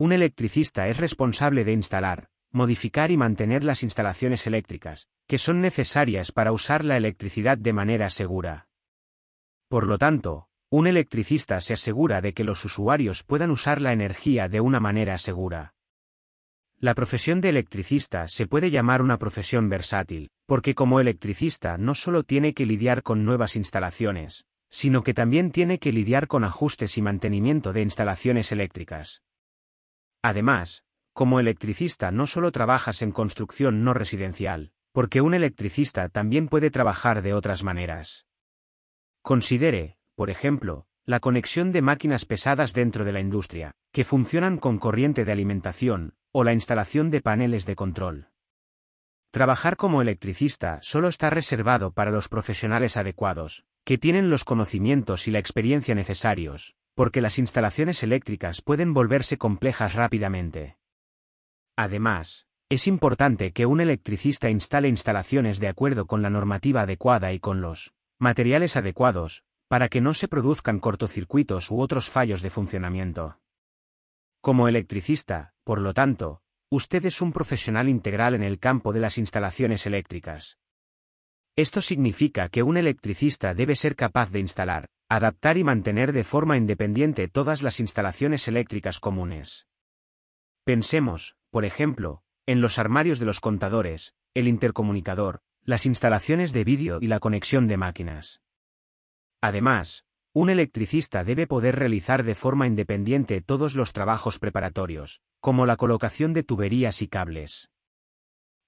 Un electricista es responsable de instalar, modificar y mantener las instalaciones eléctricas, que son necesarias para usar la electricidad de manera segura. Por lo tanto, un electricista se asegura de que los usuarios puedan usar la energía de una manera segura. La profesión de electricista se puede llamar una profesión versátil, porque como electricista no solo tiene que lidiar con nuevas instalaciones, sino que también tiene que lidiar con ajustes y mantenimiento de instalaciones eléctricas. Además, como electricista no solo trabajas en construcción no residencial, porque un electricista también puede trabajar de otras maneras. Considere, por ejemplo, la conexión de máquinas pesadas dentro de la industria, que funcionan con corriente de alimentación, o la instalación de paneles de control. Trabajar como electricista solo está reservado para los profesionales adecuados, que tienen los conocimientos y la experiencia necesarios, porque las instalaciones eléctricas pueden volverse complejas rápidamente. Además, es importante que un electricista instale instalaciones de acuerdo con la normativa adecuada y con los materiales adecuados, para que no se produzcan cortocircuitos u otros fallos de funcionamiento. Como electricista, por lo tanto, usted es un profesional integral en el campo de las instalaciones eléctricas. Esto significa que un electricista debe ser capaz de instalar, Adaptar y mantener de forma independiente todas las instalaciones eléctricas comunes. Pensemos, por ejemplo, en los armarios de los contadores, el intercomunicador, las instalaciones de vídeo y la conexión de máquinas. Además, un electricista debe poder realizar de forma independiente todos los trabajos preparatorios, como la colocación de tuberías y cables.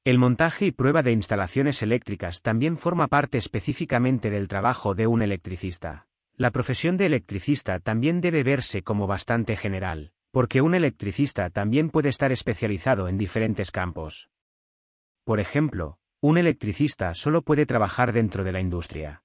El montaje y prueba de instalaciones eléctricas también forma parte específicamente del trabajo de un electricista. La profesión de electricista también debe verse como bastante general, porque un electricista también puede estar especializado en diferentes campos. Por ejemplo, un electricista solo puede trabajar dentro de la industria.